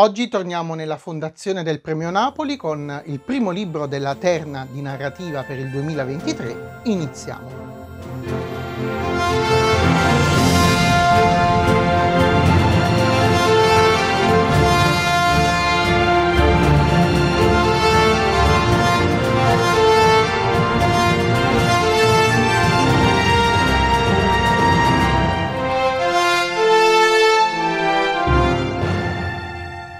Oggi torniamo nella fondazione del Premio Napoli con il primo libro della terna di narrativa per il 2023. Iniziamo!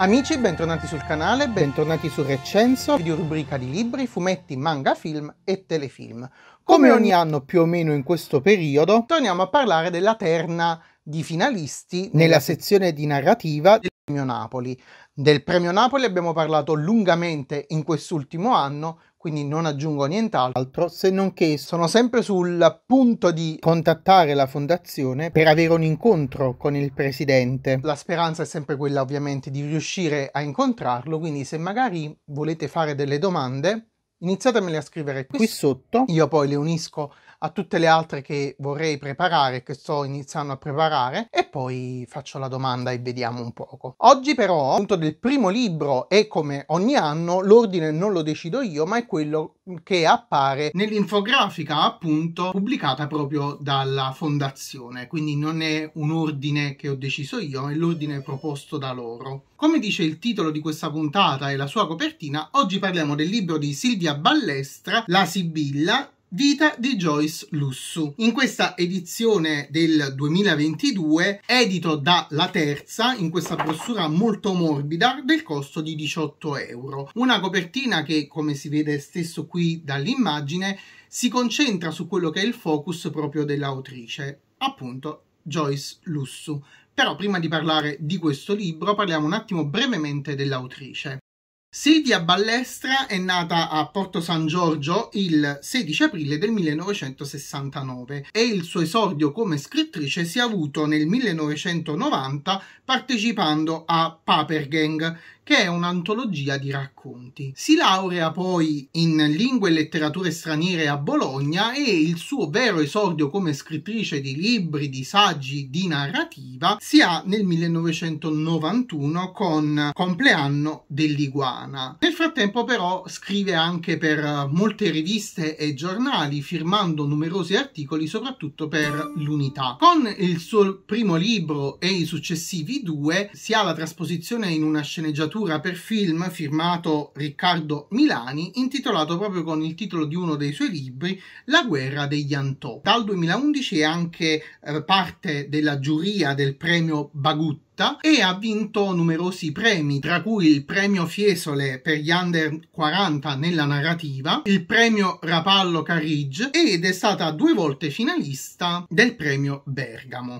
Amici, bentornati sul canale, bentornati su Recenso, rubrica di libri, fumetti, manga, film e telefilm. Come ogni anno più o meno in questo periodo, torniamo a parlare della terna di finalisti nella sezione di narrativa del Premio Napoli. Del Premio Napoli abbiamo parlato lungamente in quest'ultimo anno quindi non aggiungo nient'altro se non che sono sempre sul punto di contattare la fondazione per avere un incontro con il presidente. La speranza è sempre quella ovviamente di riuscire a incontrarlo, quindi se magari volete fare delle domande iniziatemele a scrivere qui, qui sotto, io poi le unisco a tutte le altre che vorrei preparare, che sto iniziando a preparare e poi faccio la domanda e vediamo un poco. Oggi però, appunto del primo libro e come ogni anno l'ordine non lo decido io, ma è quello che appare nell'infografica appunto pubblicata proprio dalla fondazione, quindi non è un ordine che ho deciso io, è l'ordine proposto da loro. Come dice il titolo di questa puntata e la sua copertina, oggi parliamo del libro di Silvia Ballestra, La Sibilla, Vita di Joyce Lussu. In questa edizione del 2022, edito da La Terza, in questa brossura molto morbida, del costo di 18 euro. Una copertina che, come si vede stesso qui dall'immagine, si concentra su quello che è il focus proprio dell'autrice, appunto Joyce Lussu. Però prima di parlare di questo libro parliamo un attimo brevemente dell'autrice. Silvia Ballestra è nata a Porto San Giorgio il 16 aprile del 1969 e il suo esordio come scrittrice si è avuto nel 1990 partecipando a Paper Gang, che è un'antologia di racconti. Si laurea poi in lingue e letterature straniere a Bologna e il suo vero esordio come scrittrice di libri, di saggi, di narrativa si ha nel 1991 con Compleanno dell'Iguana. Nel frattempo però scrive anche per molte riviste e giornali firmando numerosi articoli soprattutto per l'Unità. Con il suo primo libro e i successivi due si ha la trasposizione in una sceneggiatura sceneggiatura per film firmato Riccardo Milani, intitolato proprio con il titolo di uno dei suoi libri, La guerra degli Antò. Dal 2011 è anche eh, parte della giuria del premio Bagutti e ha vinto numerosi premi, tra cui il premio Fiesole per gli under 40 nella narrativa, il premio Rapallo Carrige ed è stata due volte finalista del premio Bergamo.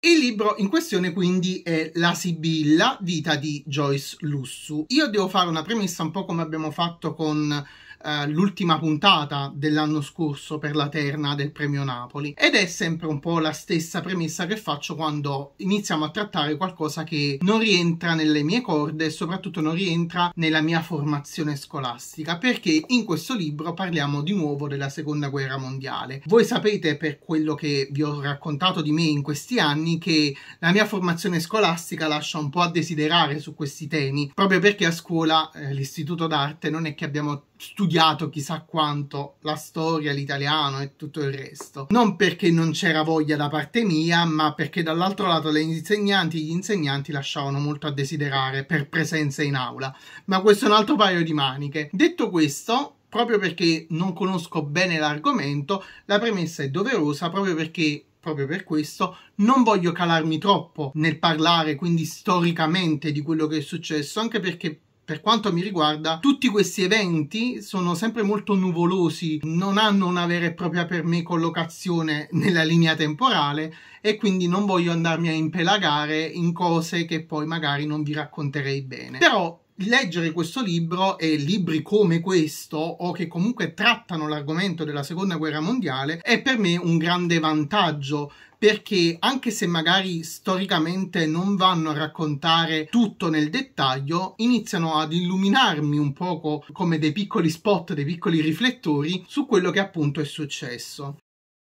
Il libro in questione quindi è La Sibilla, vita di Joyce Lussu. Io devo fare una premessa un po' come abbiamo fatto con eh, l'ultima puntata dell'anno scorso per la terna del premio Napoli ed è sempre un po' la stessa premessa che faccio quando iniziamo a trattare qualcosa che non rientra nelle mie corde e soprattutto non rientra nella mia formazione scolastica perché in questo libro parliamo di nuovo della seconda guerra mondiale. Voi sapete per quello che vi ho raccontato di me in questi anni che la mia formazione scolastica lascia un po' a desiderare su questi temi proprio perché a scuola eh, l'istituto d'arte non è che abbiamo studiato chissà quanto la storia, l'italiano e tutto il resto. Non perché non c'era voglia da parte mia, ma perché dall'altro lato le insegnanti, e gli insegnanti lasciavano molto a desiderare per presenza in aula. Ma questo è un altro paio di maniche. Detto questo, proprio perché non conosco bene l'argomento, la premessa è doverosa proprio perché proprio per questo non voglio calarmi troppo nel parlare quindi storicamente di quello che è successo anche perché per quanto mi riguarda, tutti questi eventi sono sempre molto nuvolosi, non hanno una vera e propria per me collocazione nella linea temporale e quindi non voglio andarmi a impelagare in cose che poi magari non vi racconterei bene. Però leggere questo libro e libri come questo o che comunque trattano l'argomento della seconda guerra mondiale è per me un grande vantaggio perché anche se magari storicamente non vanno a raccontare tutto nel dettaglio, iniziano ad illuminarmi un poco come dei piccoli spot, dei piccoli riflettori su quello che appunto è successo.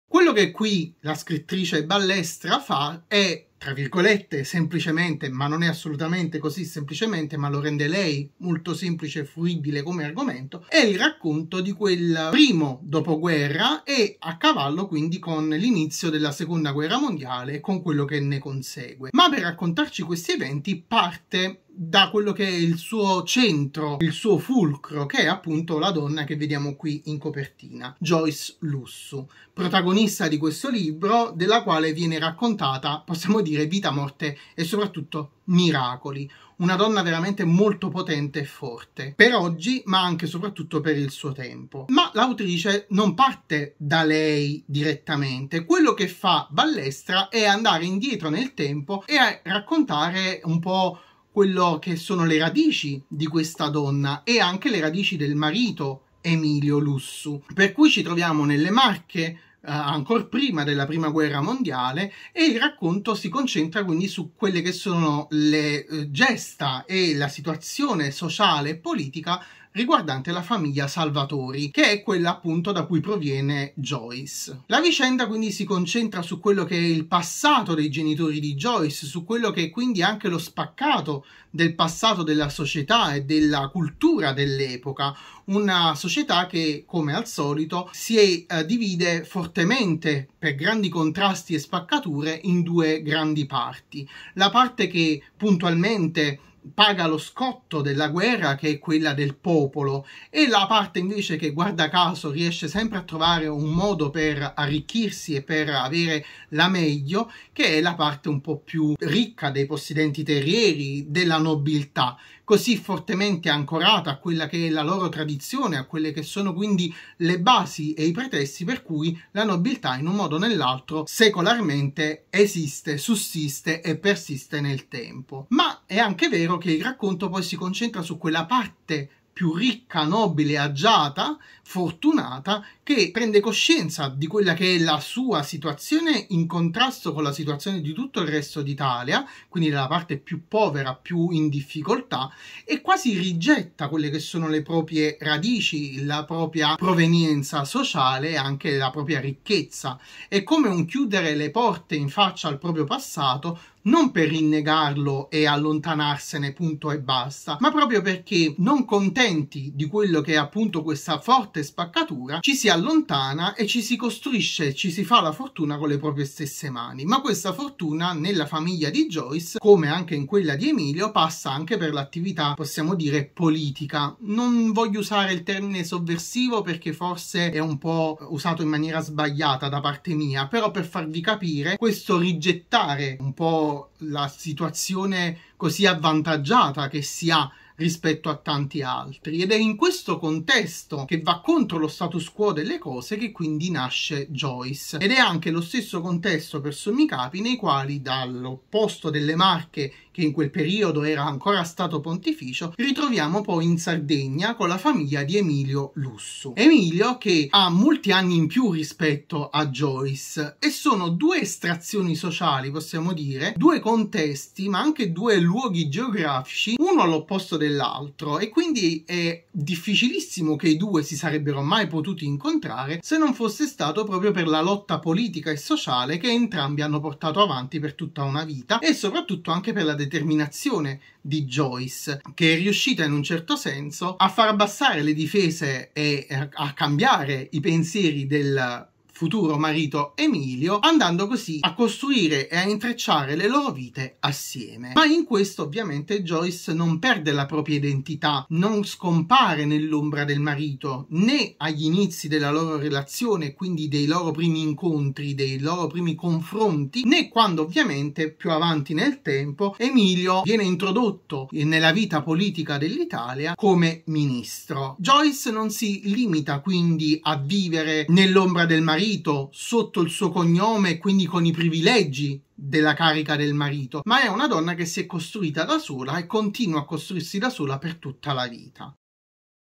Quello che qui la scrittrice Ballestra fa è tra virgolette, semplicemente, ma non è assolutamente così semplicemente, ma lo rende lei molto semplice e fruibile come argomento, è il racconto di quel primo dopoguerra e a cavallo quindi con l'inizio della seconda guerra mondiale e con quello che ne consegue. Ma per raccontarci questi eventi parte da quello che è il suo centro, il suo fulcro, che è appunto la donna che vediamo qui in copertina, Joyce Lussu, protagonista di questo libro, della quale viene raccontata, possiamo dire, vita, morte e soprattutto miracoli. Una donna veramente molto potente e forte, per oggi, ma anche e soprattutto per il suo tempo. Ma l'autrice non parte da lei direttamente. Quello che fa Ballestra è andare indietro nel tempo e raccontare un po' quello che sono le radici di questa donna e anche le radici del marito Emilio Lussu. Per cui ci troviamo nelle Marche Uh, eh, ancora prima della prima guerra mondiale e il racconto si concentra quindi su quelle che sono le uh, gesta e la situazione sociale e politica riguardante la famiglia Salvatori, che è quella appunto da cui proviene Joyce. La vicenda quindi si concentra su quello che è il passato dei genitori di Joyce, su quello che è quindi anche lo spaccato del passato della società e della cultura dell'epoca, una società che come al solito si eh, divide fortemente per grandi contrasti e spaccature in due grandi parti. La parte che puntualmente paga lo scotto della guerra che è quella del popolo e la parte invece che guarda caso riesce sempre a trovare un modo per arricchirsi e per avere la meglio che è la parte un po' più ricca dei possidenti terrieri della nobiltà così fortemente ancorata a quella che è la loro tradizione, a quelle che sono quindi le basi e i pretesti per cui la nobiltà in un modo o nell'altro secolarmente esiste, sussiste e persiste nel tempo. Ma è anche vero che il racconto poi si concentra su quella parte più ricca, nobile, e agiata, fortunata che prende coscienza di quella che è la sua situazione in contrasto con la situazione di tutto il resto d'Italia, quindi della parte più povera, più in difficoltà, e quasi rigetta quelle che sono le proprie radici, la propria provenienza sociale e anche la propria ricchezza. È come un chiudere le porte in faccia al proprio passato non per rinnegarlo e allontanarsene punto e basta, ma proprio perché non contenti di quello che è appunto questa forte forte spaccatura, ci si allontana e ci si costruisce, ci si fa la fortuna con le proprie stesse mani. Ma questa fortuna nella famiglia di Joyce, come anche in quella di Emilio, passa anche per l'attività, possiamo dire, politica. Non voglio usare il termine sovversivo perché forse è un po' usato in maniera sbagliata da parte mia, però per farvi capire, questo rigettare un po' la situazione così avvantaggiata che si ha rispetto a tanti altri ed è in questo contesto che va contro lo status quo delle cose che quindi nasce Joyce ed è anche lo stesso contesto per sommi capi nei quali dall'opposto delle marche che in quel periodo era ancora stato pontificio, ritroviamo poi in Sardegna con la famiglia di Emilio Lussu. Emilio che ha molti anni in più rispetto a Joyce e sono due estrazioni sociali, possiamo dire, due contesti, ma anche due luoghi geografici, uno all'opposto dell'altro e quindi è difficilissimo che i due si sarebbero mai potuti incontrare se non fosse stato proprio per la lotta politica e sociale che entrambi hanno portato avanti per tutta una vita e soprattutto anche per la determinazione di Joyce, che è riuscita in un certo senso a far abbassare le difese e a cambiare i pensieri del futuro marito Emilio, andando così a costruire e a intrecciare le loro vite assieme. Ma in questo ovviamente Joyce non perde la propria identità, non scompare nell'ombra del marito, né agli inizi della loro relazione, quindi dei loro primi incontri, dei loro primi confronti, né quando ovviamente più avanti nel tempo Emilio viene introdotto nella vita politica dell'Italia come ministro. Joyce non si limita quindi a vivere nell'ombra del marito, marito sotto il suo cognome e quindi con i privilegi della carica del marito, ma è una donna che si è costruita da sola e continua a costruirsi da sola per tutta la vita.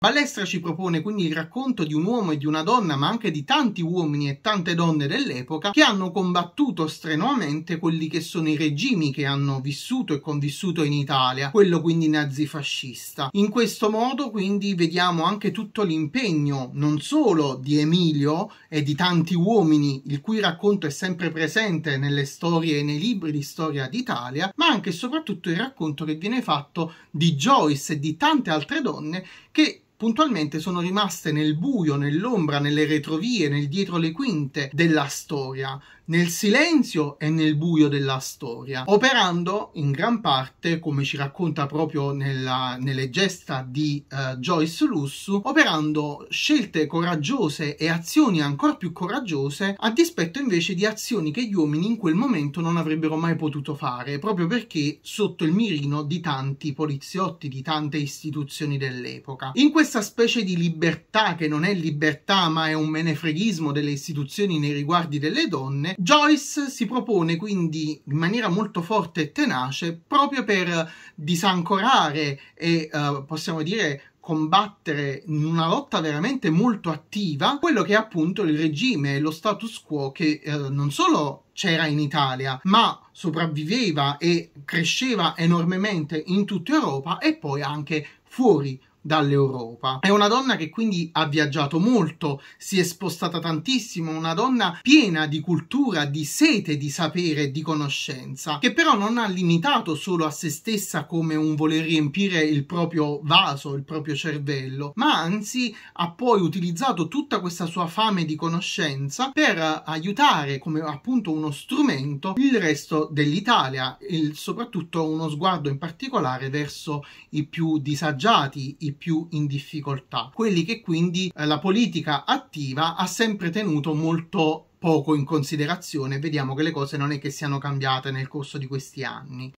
Balestra ci propone quindi il racconto di un uomo e di una donna, ma anche di tanti uomini e tante donne dell'epoca, che hanno combattuto strenuamente quelli che sono i regimi che hanno vissuto e convissuto in Italia, quello quindi nazifascista. In questo modo quindi vediamo anche tutto l'impegno, non solo di Emilio e di tanti uomini, il cui racconto è sempre presente nelle storie e nei libri di storia d'Italia, ma anche e soprattutto il racconto che viene fatto di Joyce e di tante altre donne che puntualmente sono rimaste nel buio, nell'ombra, nelle retrovie, nel dietro le quinte della storia, nel silenzio e nel buio della storia, operando in gran parte, come ci racconta proprio nella, nelle gesta di uh, Joyce Lussu, operando scelte coraggiose e azioni ancora più coraggiose a dispetto invece di azioni che gli uomini in quel momento non avrebbero mai potuto fare, proprio perché sotto il mirino di tanti poliziotti, di tante istituzioni dell'epoca. In questo questa specie di libertà, che non è libertà ma è un menefreghismo delle istituzioni nei riguardi delle donne, Joyce si propone quindi in maniera molto forte e tenace proprio per disancorare e uh, possiamo dire combattere in una lotta veramente molto attiva quello che è appunto il regime e lo status quo che eh, non solo c'era in Italia, ma sopravviveva e cresceva enormemente in tutta Europa e poi anche fuori dall'Europa. È una donna che quindi ha viaggiato molto, si è spostata tantissimo, una donna piena di cultura, di sete di sapere e di conoscenza, che però non ha limitato solo a se stessa come un voler riempire il proprio vaso, il proprio cervello, ma anzi ha poi utilizzato tutta questa sua fame di conoscenza per aiutare come appunto uno strumento il resto dell'Italia, e soprattutto uno sguardo in particolare verso i più disagiati, i i più in difficoltà, quelli che quindi eh, la politica attiva ha sempre tenuto molto poco in considerazione, vediamo che le cose non è che siano cambiate nel corso di questi anni.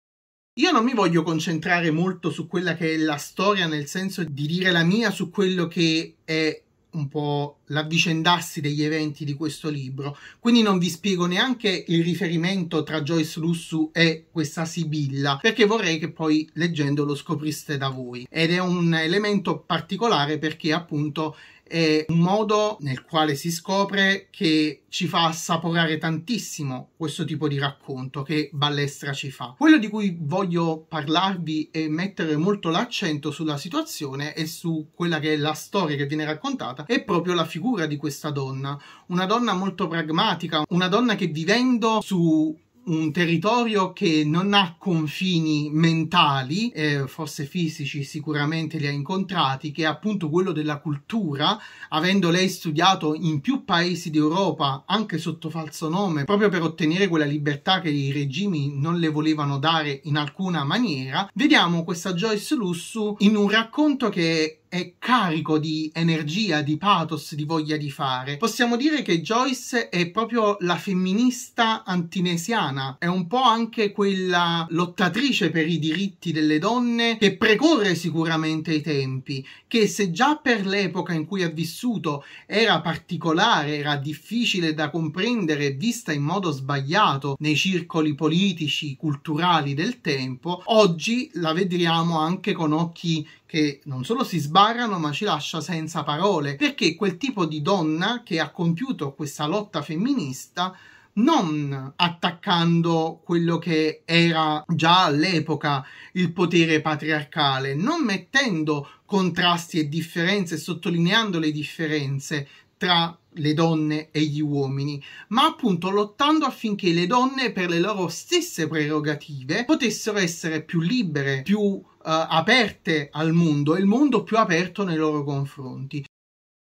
Io non mi voglio concentrare molto su quella che è la storia, nel senso di dire la mia su quello che è un po' l'avvicendarsi degli eventi di questo libro, quindi non vi spiego neanche il riferimento tra Joyce Lussu e questa Sibilla, perché vorrei che poi leggendolo scopriste da voi. Ed è un elemento particolare perché appunto è un modo nel quale si scopre che ci fa assaporare tantissimo questo tipo di racconto che Ballestra ci fa. Quello di cui voglio parlarvi e mettere molto l'accento sulla situazione e su quella che è la storia che viene raccontata è proprio la figura di questa donna, una donna molto pragmatica, una donna che vivendo su un territorio che non ha confini mentali, eh, forse fisici sicuramente li ha incontrati, che è appunto quello della cultura, avendo lei studiato in più paesi d'Europa, anche sotto falso nome, proprio per ottenere quella libertà che i regimi non le volevano dare in alcuna maniera, vediamo questa Joyce Lussu in un racconto che è carico di energia, di pathos, di voglia di fare. Possiamo dire che Joyce è proprio la femminista antinesiana, è un po' anche quella lottatrice per i diritti delle donne che precorre sicuramente i tempi, che se già per l'epoca in cui ha vissuto era particolare, era difficile da comprendere, vista in modo sbagliato nei circoli politici, culturali del tempo, oggi la vediamo anche con occhi che non solo si sbarrano ma ci lascia senza parole perché quel tipo di donna che ha compiuto questa lotta femminista non attaccando quello che era già all'epoca il potere patriarcale, non mettendo contrasti e differenze, sottolineando le differenze tra le donne e gli uomini, ma appunto lottando affinché le donne per le loro stesse prerogative potessero essere più libere, più eh, aperte al mondo e il mondo più aperto nei loro confronti.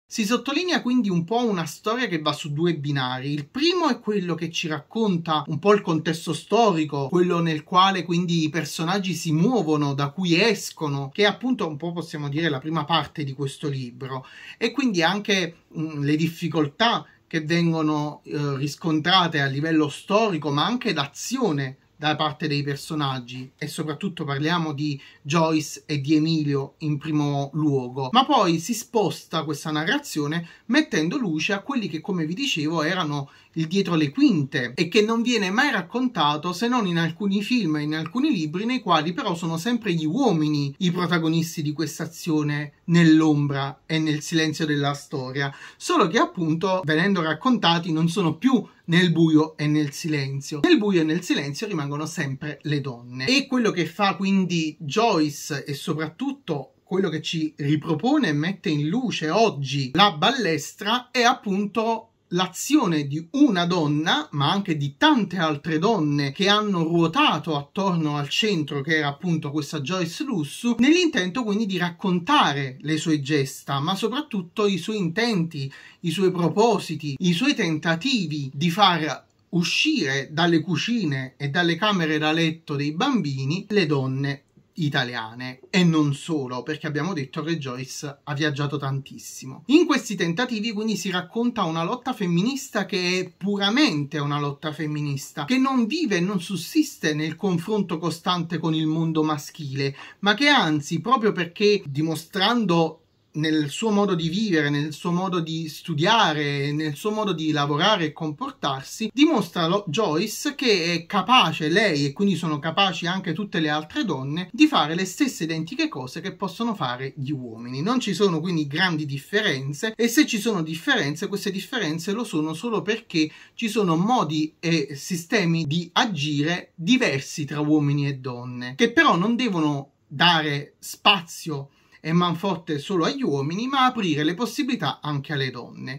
Si sottolinea quindi un po' una storia che va su due binari. Il primo è quello che ci racconta un po' il contesto storico, quello nel quale quindi i personaggi si muovono, da cui escono, che è appunto un po' possiamo dire la prima parte di questo libro, e quindi anche mh, mm, le difficoltà che vengono eh, riscontrate a livello storico, ma anche d'azione da parte dei personaggi e soprattutto parliamo di Joyce e di Emilio in primo luogo, ma poi si sposta questa narrazione mettendo luce a quelli che, come vi dicevo, erano il dietro le quinte e che non viene mai raccontato se non in alcuni film e in alcuni libri nei quali però sono sempre gli uomini i protagonisti di questa azione nell'ombra e nel silenzio della storia, solo che appunto venendo raccontati non sono più nel buio e nel silenzio. Nel buio e nel silenzio rimangono sempre le donne. E quello che fa quindi Joyce Joyce e soprattutto quello che ci ripropone e mette in luce oggi la ballestra è appunto l'azione di una donna, ma anche di tante altre donne che hanno ruotato attorno al centro che era appunto questa Joyce Lussu, nell'intento quindi di raccontare le sue gesta, ma soprattutto i suoi intenti, i suoi propositi, i suoi tentativi di far uscire dalle cucine e dalle camere da letto dei bambini le donne italiane e non solo, perché abbiamo detto che Joyce ha viaggiato tantissimo. In questi tentativi quindi si racconta una lotta femminista che è puramente una lotta femminista, che non vive e non sussiste nel confronto costante con il mondo maschile, ma che anzi, proprio perché dimostrando nel suo modo di vivere, nel suo modo di studiare, nel suo modo di lavorare e comportarsi, dimostra lo, Joyce che è capace lei e quindi sono capaci anche tutte le altre donne di fare le stesse identiche cose che possono fare gli uomini. Non ci sono quindi grandi differenze e se ci sono differenze, queste differenze lo sono solo perché ci sono modi e sistemi di agire diversi tra uomini e donne, che però non devono dare spazio e manforte solo agli uomini, ma aprire le possibilità anche alle donne.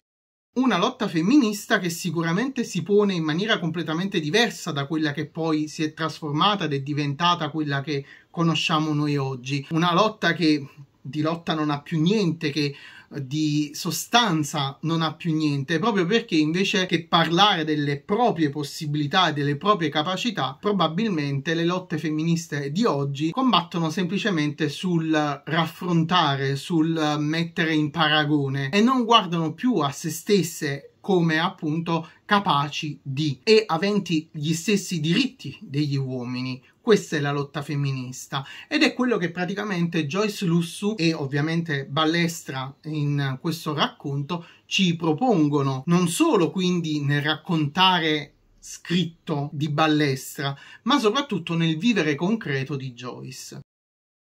Una lotta femminista che sicuramente si pone in maniera completamente diversa da quella che poi si è trasformata ed è diventata quella che conosciamo noi oggi. Una lotta che di lotta non ha più niente, che di sostanza non ha più niente, proprio perché invece che parlare delle proprie possibilità e delle proprie capacità, probabilmente le lotte femministe di oggi combattono semplicemente sul raffrontare, sul mettere in paragone e non guardano più a se stesse come appunto capaci di e aventi gli stessi diritti degli uomini. Questa è la lotta femminista ed è quello che praticamente Joyce Lussu e ovviamente Ballestra in questo racconto ci propongono, non solo quindi nel raccontare scritto di Ballestra, ma soprattutto nel vivere concreto di Joyce.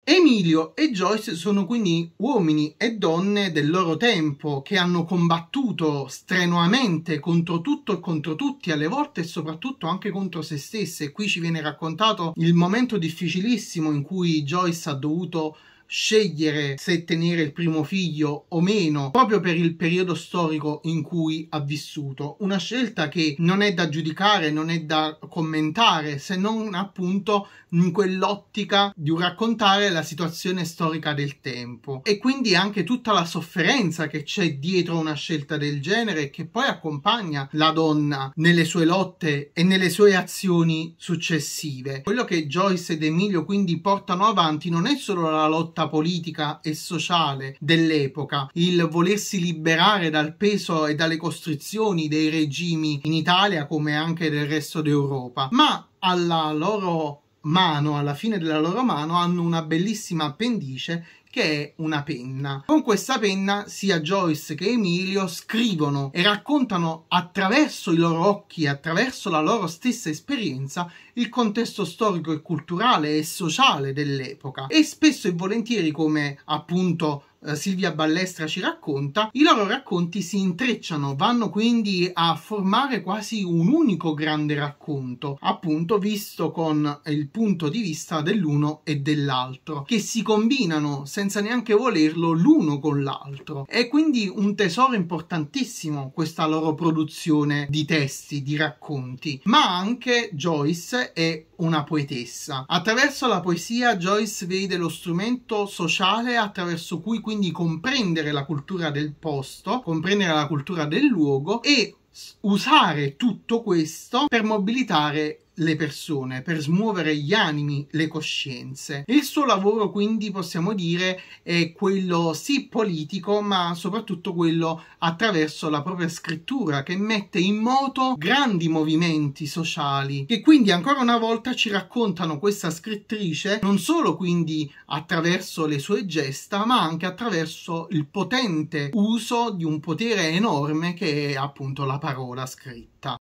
Emilio e Joyce sono quindi uomini e donne del loro tempo che hanno combattuto strenuamente contro tutto e contro tutti, alle volte e soprattutto anche contro se stesse. Qui ci viene raccontato il momento difficilissimo in cui Joyce ha dovuto scegliere se tenere il primo figlio o meno, proprio per il periodo storico in cui ha vissuto. Una scelta che non è da giudicare, non è da commentare, se non appunto in quell'ottica di raccontare la situazione storica del tempo e quindi anche tutta la sofferenza che c'è dietro una scelta del genere che poi accompagna la donna nelle sue lotte e nelle sue azioni successive. Quello che Joyce ed Emilio quindi portano avanti non è solo la lotta lotta politica e sociale dell'epoca, il volersi liberare dal peso e dalle costrizioni dei regimi in Italia come anche del resto d'Europa, ma alla loro mano, alla fine della loro mano, hanno una bellissima appendice che è una penna. Con questa penna sia Joyce che Emilio scrivono e raccontano attraverso i loro occhi e attraverso la loro stessa esperienza il contesto storico e culturale e sociale dell'epoca e spesso e volentieri come appunto eh, Silvia Ballestra ci racconta, i loro racconti si intrecciano, vanno quindi a formare quasi un unico grande racconto, appunto visto con il punto di vista dell'uno e dell'altro, che si combinano senza neanche volerlo l'uno con l'altro. È quindi un tesoro importantissimo questa loro produzione di testi, di racconti, ma anche Joyce è una poetessa. Attraverso la poesia Joyce vede lo strumento sociale attraverso cui quindi quindi comprendere la cultura del posto, comprendere la cultura del luogo e usare tutto questo per mobilitare le persone, per smuovere gli animi, le coscienze. Il suo lavoro quindi possiamo dire è quello sì politico ma soprattutto quello attraverso la propria scrittura che mette in moto grandi movimenti sociali che quindi ancora una volta ci raccontano questa scrittrice non solo quindi attraverso le sue gesta ma anche attraverso il potente uso di un potere enorme che è appunto la parola scritta.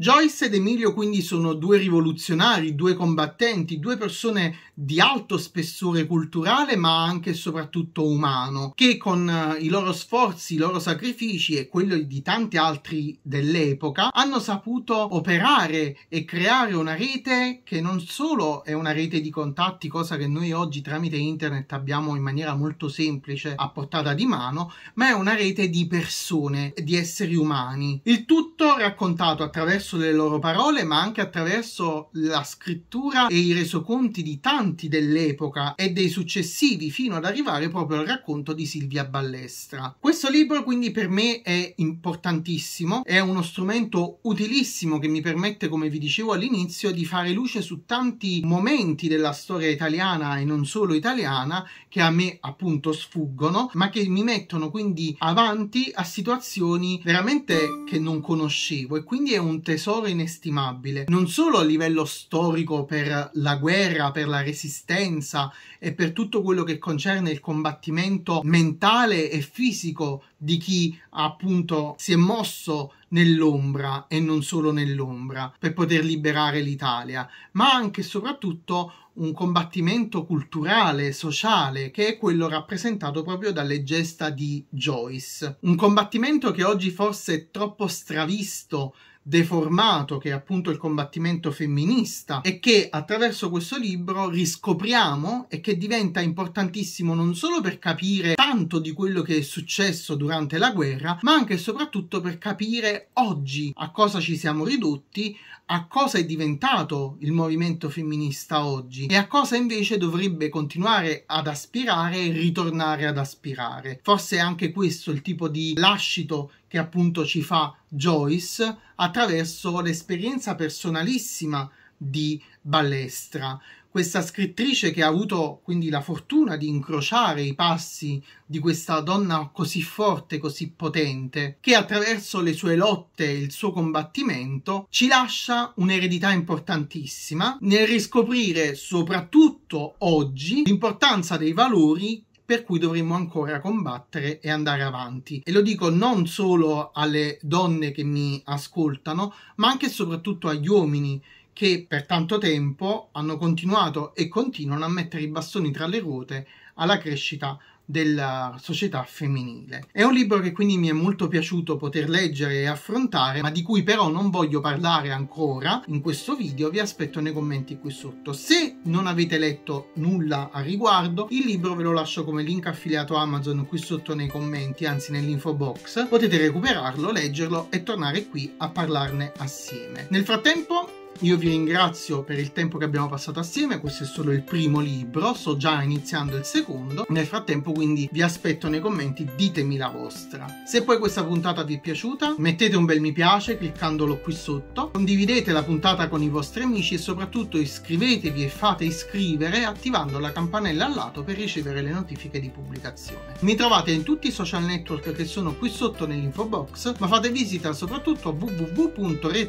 Joyce ed Emilio quindi sono due rivoluzionari, due combattenti, due persone di alto spessore culturale ma anche e soprattutto umano, che con eh, i loro sforzi, i loro sacrifici e quelli di tanti altri dell'epoca hanno saputo operare e creare una rete che non solo è una rete di contatti, cosa che noi oggi tramite internet abbiamo in maniera molto semplice a portata di mano, ma è una rete di persone, di esseri umani. Il tutto raccontato attraverso attraverso le loro parole, ma anche attraverso la scrittura e i resoconti di tanti dell'epoca e dei successivi, fino ad arrivare proprio al racconto di Silvia Ballestra. Questo libro quindi per me è importantissimo, è uno strumento utilissimo che mi permette, come vi dicevo all'inizio, di fare luce su tanti momenti della storia italiana e non solo italiana che a me appunto sfuggono, ma che mi mettono quindi avanti a situazioni veramente che non conoscevo e quindi è un tema tesoro inestimabile, non solo a livello storico per la guerra, per la resistenza e per tutto quello che concerne il combattimento mentale e fisico di chi appunto si è mosso nell'ombra e non solo nell'ombra per poter liberare l'Italia, ma anche e soprattutto un combattimento culturale, sociale, che è quello rappresentato proprio dalle gesta di Joyce. Un combattimento che oggi forse è troppo stravisto deformato che è appunto il combattimento femminista e che attraverso questo libro riscopriamo e che diventa importantissimo non solo per capire tanto di quello che è successo durante la guerra ma anche e soprattutto per capire oggi a cosa ci siamo ridotti a cosa è diventato il movimento femminista oggi e a cosa invece dovrebbe continuare ad aspirare e ritornare ad aspirare forse è anche questo il tipo di lascito che appunto ci fa Joyce attraverso l'esperienza personalissima di Ballestra. Questa scrittrice che ha avuto quindi la fortuna di incrociare i passi di questa donna così forte, così potente, che attraverso le sue lotte e il suo combattimento ci lascia un'eredità importantissima nel riscoprire soprattutto oggi l'importanza dei valori per cui dovremmo ancora combattere e andare avanti. E lo dico non solo alle donne che mi ascoltano, ma anche e soprattutto agli uomini che per tanto tempo hanno continuato e continuano a mettere i bastoni tra le ruote alla crescita della società femminile. È un libro che quindi mi è molto piaciuto poter leggere e affrontare, ma di cui però non voglio parlare ancora in questo video, vi aspetto nei commenti qui sotto. Se non avete letto nulla a riguardo, il libro ve lo lascio come link affiliato Amazon qui sotto nei commenti, anzi nell'info box, potete recuperarlo, leggerlo e tornare qui a parlarne assieme. Nel frattempo io vi ringrazio per il tempo che abbiamo passato assieme, questo è solo il primo libro, sto già iniziando il secondo, nel frattempo quindi vi aspetto nei commenti, ditemi la vostra. Se poi questa puntata vi è piaciuta, mettete un bel mi piace cliccandolo qui sotto, condividete la puntata con i vostri amici e soprattutto iscrivetevi e fate iscrivere attivando la campanella al lato per ricevere le notifiche di pubblicazione. Mi trovate in tutti i social network che sono qui sotto nell'info box, ma fate visita soprattutto a wwwre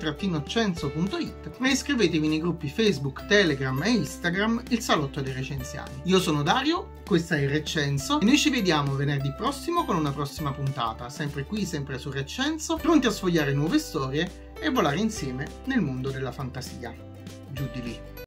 e iscrivetevi nei gruppi Facebook, Telegram e Instagram il Salotto dei Recensiani. Io sono Dario, questo è Recenso e noi ci vediamo venerdì prossimo con una prossima puntata, sempre qui, sempre su Recenso, pronti a sfogliare nuove storie e volare insieme nel mondo della fantasia. Giù di lì.